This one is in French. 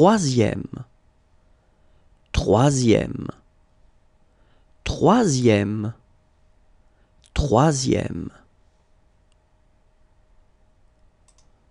troisième, troisième, troisième, troisième.